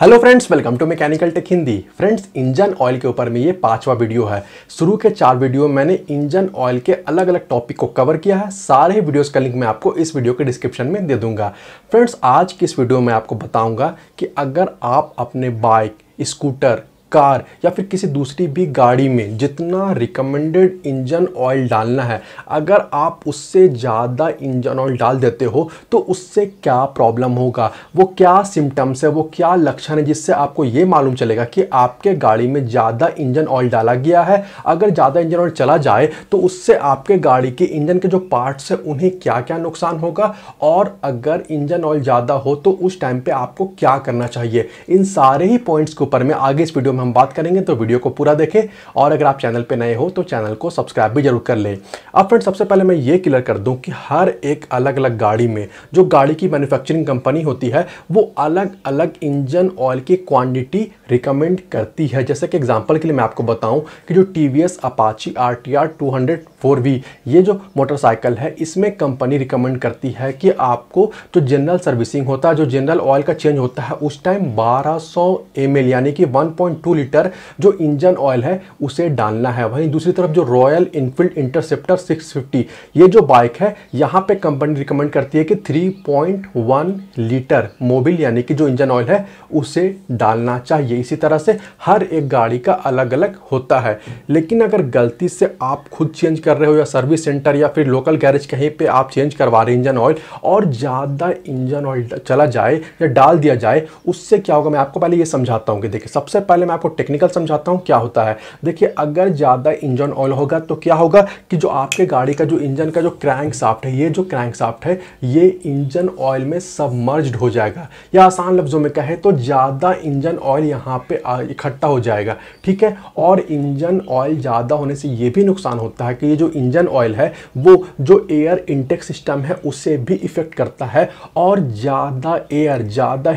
Hello friends welcome to mechanical tech Hindi friends engine oil के ऊपर में ये पांचवा वीडियो है शुरू के चार वीडियो में मैंने इंजन ऑयल के अलग अलग टॉपिक को कवर किया है सारे वीडियोस का लिंक मैं आपको इस वीडियो के डिस्क्रिप्शन में दे दूंगा फ्रेंड्स आज की इस वीडियो में आपको बताऊंगा कि अगर आप अपने बाइक स्कूटर कार या फिर किसी दूसरी भी गाड़ी में जितना रिकमेंडेड इंजन ऑयल डालना है अगर आप उससे ज़्यादा इंजन ऑयल डाल देते हो तो उससे क्या प्रॉब्लम होगा वो क्या सिम्टम्स है वो क्या लक्षण है जिससे आपको ये मालूम चलेगा कि आपके गाड़ी में ज़्यादा इंजन ऑयल डाला गया है अगर ज़्यादा इंजन ऑयल चला जाए तो उससे आपके गाड़ी के इंजन के जो पार्ट्स हैं उन्हें क्या क्या नुकसान होगा और अगर इंजन ऑयल ज़्यादा हो तो उस टाइम पर आपको क्या करना चाहिए इन सारे ही पॉइंट्स के ऊपर मैं आगे इस वीडियो में हम बात करेंगे तो वीडियो को पूरा देखें और अगर आप चैनल पर नए हो तो चैनल को सब्सक्राइब भी जरूर कर लें अब फ्रेंड सबसे पहले मैं ये क्लियर कर दूँ कि हर एक अलग अलग गाड़ी में जो गाड़ी की मैन्युफैक्चरिंग कंपनी होती है वो अलग अलग इंजन ऑयल की क्वान्टिटी रिकमेंड करती है जैसे कि एग्जांपल के लिए मैं आपको बताऊं कि जो T V S Apache R T R two hundred four V ये जो मोटरसाइकिल है इसमें कंपनी रिकमेंड करती है कि आपको जो जनरल सर्विसिंग होता है जो जनरल ऑयल का चेंज होता है उस टाइम 1200 सौ एम एल यानी कि 1.2 लीटर जो इंजन ऑयल है उसे डालना है वहीं दूसरी तरफ जो रॉयल इनफील्ड इंटरसेप्टर 650 ये जो बाइक है यहाँ पे कंपनी रिकमेंड करती है कि 3.1 लीटर मोबिल यानी कि जो इंजन ऑयल है उसे डालना चाहिए इसी तरह से हर एक गाड़ी का अलग अलग होता है लेकिन अगर गलती से आप खुद चेंज कर रहे हो या सर्विस सेंटर या फिर लोकल गैरेज कहीं पे आप चेंज करवा रहे इंजन ऑयल और ज़्यादा इंजन ऑयल चला जाए या डाल दिया जाए उससे क्या होगा मैं आपको पहले ये समझाता हूँ कि देखिए सबसे पहले मैं आपको टेक्निकल समझाता हूँ क्या होता है देखिए अगर ज़्यादा इंजन ऑयल होगा तो क्या होगा कि जो आपके गाड़ी का जो इंजन का जो क्रैंक साफ्ट है ये जो क्रैंक साफ्ट है ये इंजन ऑयल में सबमर्ज हो जाएगा या आसान लफ्ज़ों में कहें तो ज़्यादा इंजन ऑयल यहाँ यहाँ पे इकट्ठा हो जाएगा ठीक है और इंजन ऑयल ज़्यादा होने से ये भी नुकसान होता है कि ये जो इंजन ऑयल है वो जो एयर इंटेक सिस्टम है उसे भी इफ़ेक्ट करता है और ज़्यादा एयर ज़्यादा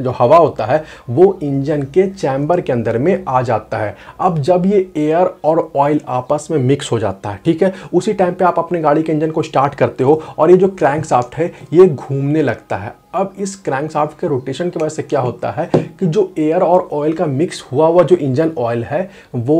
जो हवा होता है वो इंजन के चैम्बर के अंदर में आ जाता है अब जब ये एयर और ऑयल आपस में मिक्स हो जाता है ठीक है उसी टाइम पर आप अपने गाड़ी के इंजन को स्टार्ट करते हो और ये जो क्रैंक साफ्ट है ये घूमने लगता है अब इस साफ्ट के रोटेशन की वजह से क्या होता है कि जो एयर और ऑयल का मिक्स हुआ हुआ जो इंजन ऑयल है वो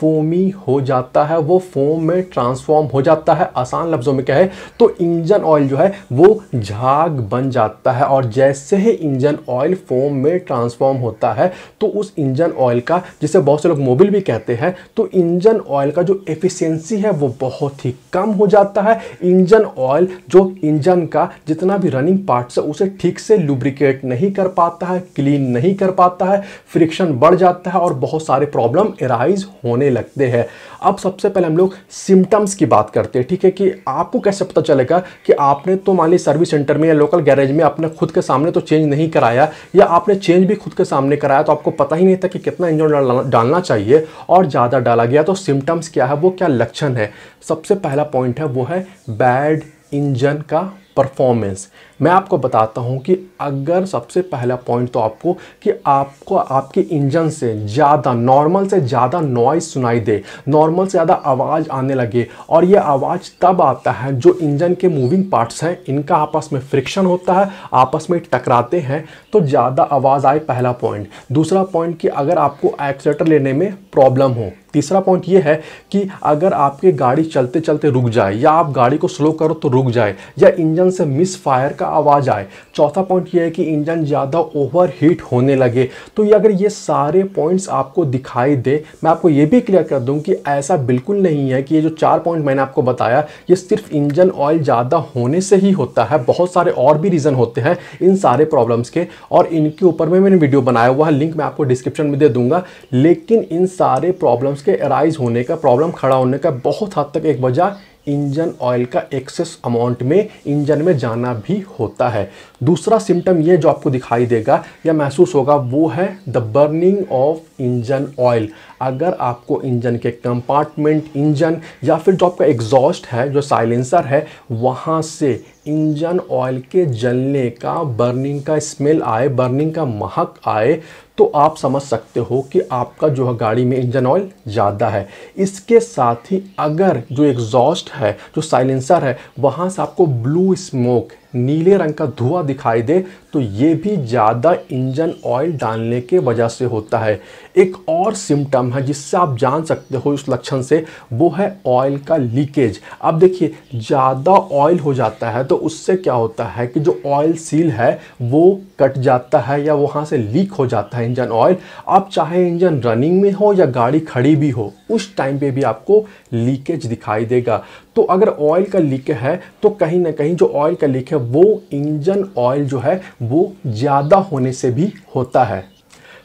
फोमी हो जाता है वो फोम में ट्रांसफॉर्म हो जाता है आसान लफ्ज़ों में क्या है तो इंजन ऑयल जो है वो झाग बन जाता है और जैसे ही इंजन ऑयल फोम में ट्रांसफॉर्म होता है तो उस इंजन ऑयल का जिसे बहुत से लोग मोबिल भी कहते हैं तो इंजन ऑयल का जो एफिशिएंसी है वो बहुत ही कम हो जाता है इंजन ऑयल जो इंजन का जितना भी रनिंग पार्ट्स है उसे ठीक से लुब्रिकेट नहीं कर पाता है क्लीन नहीं कर पाता है फ्रिक्शन बढ़ जाता है और बहुत सारे प्रॉब्लम एराइज होने होने लगते हैं अब सबसे पहले हम लोग सिम्टम्स की बात करते हैं ठीक है कि आपको कैसे पता चलेगा कि आपने तो मान ली सर्विस सेंटर में या लोकल गैरेज में अपने खुद के सामने तो चेंज नहीं कराया या आपने चेंज भी खुद के सामने कराया तो आपको पता ही नहीं था कि कितना इंजन डालना चाहिए और ज़्यादा डाला गया तो सिम्टम्स क्या है वो क्या लक्षण है सबसे पहला पॉइंट है वो है बैड इंजन का परफॉर्मेंस मैं आपको बताता हूँ कि अगर सबसे पहला पॉइंट तो आपको कि आपको आपके इंजन से ज़्यादा नॉर्मल से ज़्यादा नॉइज़ सुनाई दे नॉर्मल से ज़्यादा आवाज़ आने लगे और ये आवाज़ तब आता है जो इंजन के मूविंग पार्ट्स हैं इनका आपस में फ्रिक्शन होता है आपस में टकराते हैं तो ज़्यादा आवाज़ आए पहला पॉइंट दूसरा पॉइंट कि अगर आपको एक्सेटर लेने में प्रॉब्लम हो तीसरा पॉइंट ये है कि अगर आपकी गाड़ी चलते चलते रुक जाए या आप गाड़ी को स्लो करो तो रुक जाए या इंजन से मिस फायर का आवाज़ आए चौथा पॉइंट ये है कि इंजन ज़्यादा ओवर हीट होने लगे तो ये अगर ये सारे पॉइंट्स आपको दिखाई दे मैं आपको ये भी क्लियर कर दूँ कि ऐसा बिल्कुल नहीं है कि ये जो चार पॉइंट मैंने आपको बताया ये सिर्फ इंजन ऑयल ज़्यादा होने से ही होता है बहुत सारे और भी रीज़न होते हैं इन सारे प्रॉब्लम्स के और इनके ऊपर में मैंने वीडियो बनाया हुआ है लिंक मैं आपको डिस्क्रिप्शन में दे दूंगा लेकिन इन सारे प्रॉब्लम्स के अराइज होने का प्रॉब्लम खड़ा होने का बहुत हद तक एक वजह इंजन ऑयल का एक्सेस अमाउंट में इंजन में जाना भी होता है दूसरा सिम्टम ये जो आपको दिखाई देगा या महसूस होगा वो है the burning of engine oil अगर आपको इंजन के कंपार्टमेंट इंजन या फिर जो आपका एग्जॉस्ट है जो साइलेंसर है वहाँ से इंजन ऑयल के जलने का बर्निंग का स्मेल आए बर्निंग का महक आए तो आप समझ सकते हो कि आपका जो है गाड़ी में इंजन ऑयल ज़्यादा है इसके साथ ही अगर जो एग्जॉस्ट है जो साइलेंसर है वहाँ से आपको ब्लू स्मोक नीले रंग का धुआं दिखाई दे तो ये भी ज़्यादा इंजन ऑयल डालने के वजह से होता है एक और सिम्टम है जिससे आप जान सकते हो उस लक्षण से वो है ऑयल का लीकेज अब देखिए ज़्यादा ऑयल हो जाता है तो उससे क्या होता है कि जो ऑयल सील है वो कट जाता है या वहाँ से लीक हो जाता है इंजन ऑयल आप चाहे इंजन रनिंग में हो या गाड़ी खड़ी भी हो उस टाइम पर भी आपको लीकेज दिखाई देगा तो अगर ऑयल का लीक है तो कहीं ना कहीं जो ऑयल का लीक है वो इंजन ऑयल जो है वो ज़्यादा होने से भी होता है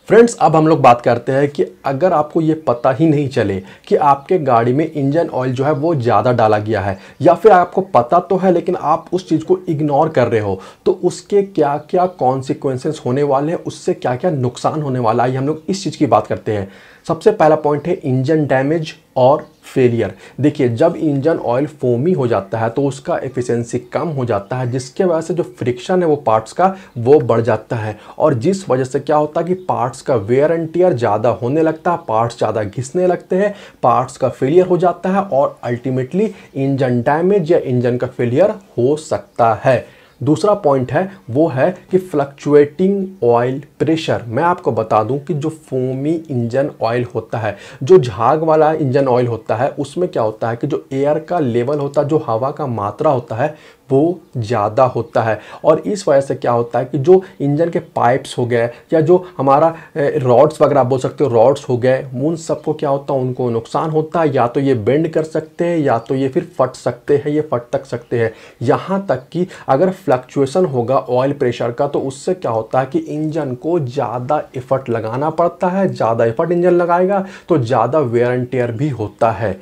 फ्रेंड्स अब हम लोग बात करते हैं कि अगर आपको ये पता ही नहीं चले कि आपके गाड़ी में इंजन ऑयल जो है वो ज़्यादा डाला गया है या फिर आपको पता तो है लेकिन आप उस चीज़ को इग्नोर कर रहे हो तो उसके क्या क्या कॉन्सिक्वेंसेस होने वाले हैं उससे क्या क्या नुकसान होने वाला है हम लोग इस चीज़ की बात करते हैं सबसे पहला पॉइंट है इंजन डैमेज और फेलियर देखिए जब इंजन ऑयल फोमी हो जाता है तो उसका एफिशिएंसी कम हो जाता है जिसके वजह से जो फ्रिक्शन है वो पार्ट्स का वो बढ़ जाता है और जिस वजह से क्या होता है कि पार्ट्स का वेयर एंड टीयर ज़्यादा होने लगता है पार्ट्स ज़्यादा घिसने लगते हैं पार्ट्स का फेलियर हो जाता है और अल्टीमेटली इंजन डैमेज या इंजन का फेलियर हो सकता है दूसरा पॉइंट है वो है कि फ्लक्चुएटिंग ऑयल प्रेशर मैं आपको बता दूं कि जो फोमी इंजन ऑयल होता है जो झाग वाला इंजन ऑयल होता है उसमें क्या होता है कि जो एयर का लेवल होता है जो हवा का मात्रा होता है वो ज़्यादा होता है और इस वजह से क्या होता है कि जो इंजन के पाइप्स हो गए या जो हमारा रॉड्स वगैरह बोल सकते हो रॉड्स हो गए उन सबको क्या होता है उनको नुकसान होता है या तो ये बेंड कर सकते हैं या तो ये फिर फट सकते हैं ये फट तक सकते हैं यहाँ तक कि अगर फ्लक्चुएसन होगा ऑयल प्रेशर का तो उससे क्या होता है कि इंजन को ज़्यादा इफ़र्ट लगाना पड़ता है ज़्यादा इफ़र्ट इंजन लगाएगा तो ज़्यादा वेयर एंड टेयर भी होता है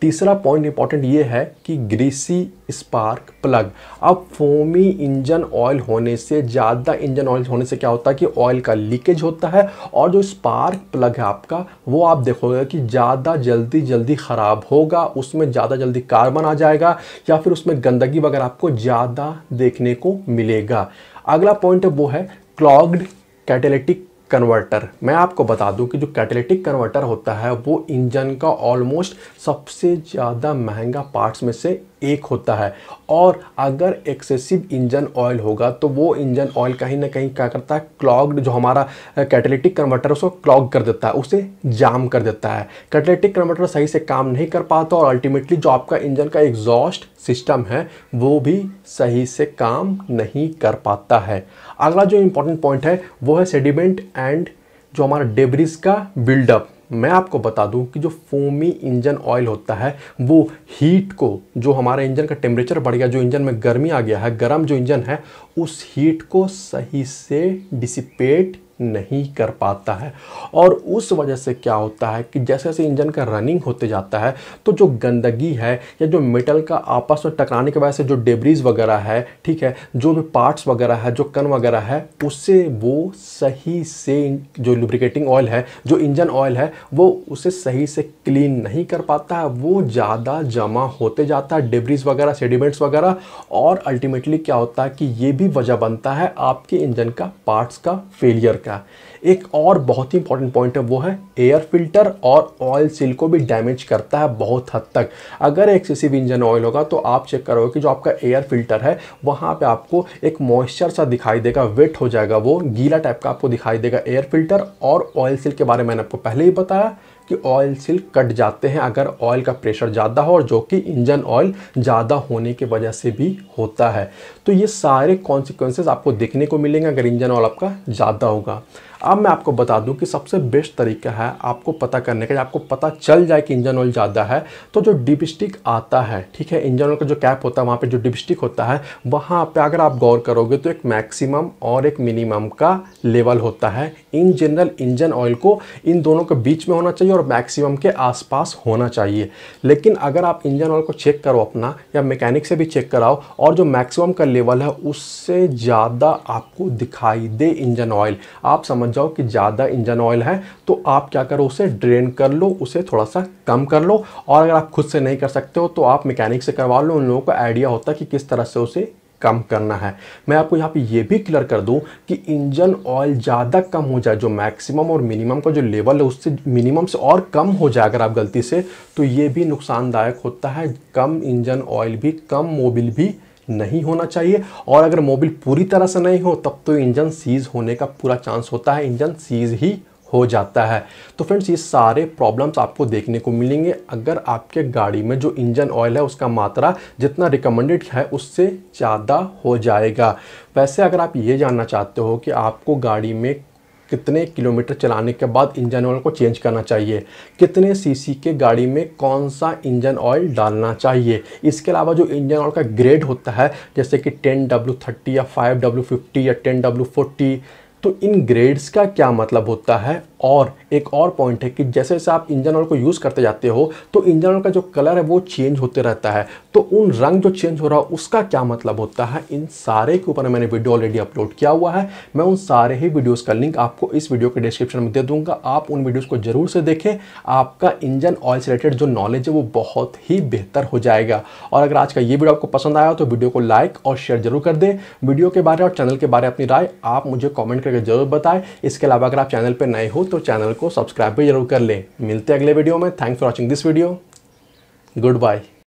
तीसरा पॉइंट इंपॉर्टेंट ये है कि ग्रीसी स्पार्क प्लग अब फोमी इंजन ऑयल होने से ज़्यादा इंजन ऑयल होने से क्या होता है कि ऑयल का लीकेज होता है और जो स्पार्क प्लग है आपका वो आप देखोगे कि ज़्यादा जल्दी जल्दी ख़राब होगा उसमें ज़्यादा जल्दी कार्बन आ जाएगा या फिर उसमें गंदगी वगैरह आपको ज़्यादा देखने को मिलेगा अगला पॉइंट वो है क्लॉग्ड कैटेलिटिक कन्वर्टर मैं आपको बता दूं कि जो कैटेलिटिक कन्वर्टर होता है वो इंजन का ऑलमोस्ट सबसे ज़्यादा महंगा पार्ट्स में से एक होता है और अगर एक्सेसिव इंजन ऑयल होगा तो वो इंजन ऑयल कहीं ना कहीं क्या करता है क्लॉग्ड जो हमारा कैटलेटिक कन्वर्टर उसको क्लॉग कर देता है उसे जाम कर देता है कैटलेटिक कन्वर्टर सही से काम नहीं कर पाता और अल्टीमेटली जो आपका इंजन का एग्जॉस्ट सिस्टम है वो भी सही से काम नहीं कर पाता है अगला जो इम्पोर्टेंट पॉइंट है वो है सेडिमेंट एंड जो हमारा डेबरिस का बिल्डअप मैं आपको बता दूं कि जो फोमी इंजन ऑयल होता है वो हीट को जो हमारे इंजन का टेम्परेचर बढ़ गया जो इंजन में गर्मी आ गया है गर्म जो इंजन है उस हीट को सही से डिसिपेट नहीं कर पाता है और उस वजह से क्या होता है कि जैसे जैसे इंजन का रनिंग होते जाता है तो जो गंदगी है या जो मेटल का आपस में टकराने की वजह से जो डेब्रीज वगैरह है ठीक है जो भी पार्ट्स वगैरह है जो कन वगैरह है उससे वो सही से जो लुब्रिकेटिंग ऑयल है जो इंजन ऑयल है वो उसे सही से क्लीन नहीं कर पाता है वो ज़्यादा जमा होते जाता है डेबरीज़ वगैरह सेडिमेंट्स वगैरह और अल्टीमेटली क्या होता है कि ये भी वजह बनता है आपके इंजन का पार्ट्स का फेलियर का 않습니까? एक और बहुत ही इंपॉर्टेंट पॉइंट है वो है एयर फिल्टर और ऑयल सील को भी डैमेज करता है बहुत हद तक अगर एक्सेसिव इंजन ऑयल होगा तो आप चेक करोगे कि जो आपका एयर फिल्टर है वहाँ पर आपको एक मॉइस्चर सा दिखाई देगा वेट हो जाएगा वो गीला टाइप का आपको दिखाई देगा एयर फिल्टर और ऑयल सील के बारे में मैंने आपको पहले ही बताया कि ऑयल सील कट जाते हैं अगर ऑयल का प्रेशर ज़्यादा हो और जो कि इंजन ऑयल ज़्यादा होने की वजह से भी होता है तो ये सारे कॉन्सिक्वेंसेज आपको देखने को मिलेंगे अगर इंजन ऑयल आपका ज़्यादा होगा अब मैं आपको बता दूं कि सबसे बेस्ट तरीका है आपको पता करने का आपको पता चल जाए कि इंजन ऑयल ज़्यादा है तो जो डिपस्टिक आता है ठीक है इंजन ऑयल का जो कैप होता है वहाँ पर जो डिपस्टिक होता है वहाँ पर अगर आप गौर करोगे तो एक मैक्सिमम और एक मिनिमम का लेवल होता है इन जनरल इंजन ऑयल को इन दोनों के बीच में होना चाहिए और मैक्सिमम के आसपास होना चाहिए लेकिन अगर आप इंजन ऑयल को चेक करो अपना या मैकेनिक से भी चेक कराओ और जो मैक्सिमम का लेवल है उससे ज़्यादा आपको दिखाई दे इंजन ऑयल आप समझ समझ जाओ कि ज़्यादा इंजन ऑयल है तो आप क्या करो उसे ड्रेन कर लो उसे थोड़ा सा कम कर लो और अगर आप खुद से नहीं कर सकते हो तो आप मैकेनिक से करवा लो उन लोगों को आइडिया होता है कि किस तरह से उसे कम करना है मैं आपको यहाँ पे ये भी क्लियर कर दूँ कि इंजन ऑयल ज़्यादा कम हो जाए जो मैक्सिमम और मिनिमम का जो लेवल है उससे मिनिमम से और कम हो जाए अगर आप गलती से तो ये भी नुकसानदायक होता है कम इंजन ऑयल भी कम मोबिल भी नहीं होना चाहिए और अगर मोबिल पूरी तरह से नहीं हो तब तो इंजन सीज होने का पूरा चांस होता है इंजन सीज ही हो जाता है तो फ्रेंड्स ये सारे प्रॉब्लम्स आपको देखने को मिलेंगे अगर आपके गाड़ी में जो इंजन ऑयल है उसका मात्रा जितना रिकमेंडेड है उससे ज़्यादा हो जाएगा वैसे अगर आप ये जानना चाहते हो कि आपको गाड़ी में कितने किलोमीटर चलाने के बाद इंजन ऑयल को चेंज करना चाहिए कितने सीसी के गाड़ी में कौन सा इंजन ऑयल डालना चाहिए इसके अलावा जो इंजन ऑयल का ग्रेड होता है जैसे कि टेन डब्ल्यू थर्टी या फाइव डब्ल्यू फिफ्टी या टेन डब्ल्यू फोर्टी तो इन ग्रेड्स का क्या मतलब होता है और एक और पॉइंट है कि जैसे जैसे आप इंजन ऑयल को यूज़ करते जाते हो तो इंजन ऑयल का जो कलर है वो चेंज होते रहता है तो उन रंग जो चेंज हो रहा है उसका क्या मतलब होता है इन सारे के ऊपर मैंने वीडियो ऑलरेडी अपलोड किया हुआ है मैं उन सारे ही वीडियोज़ का लिंक आपको इस वीडियो के डिस्क्रिप्शन में दे दूँगा आप उन वीडियोज़ को ज़रूर से देखें आपका इंजन ऑयल से रिलेटेड जो नॉलेज है वो बहुत ही बेहतर हो जाएगा और अगर आज का ये वीडियो आपको पसंद आया तो वीडियो को लाइक और शेयर जरूर कर दें वीडियो के बारे और चैनल के बारे में अपनी राय आप मुझे कॉमेंट करके जरूर बताएं इसके अलावा अगर आप चैनल पर नए हो तो चैनल को सब्सक्राइब भी जरूर कर लें मिलते हैं अगले वीडियो में thanks for watching this video good bye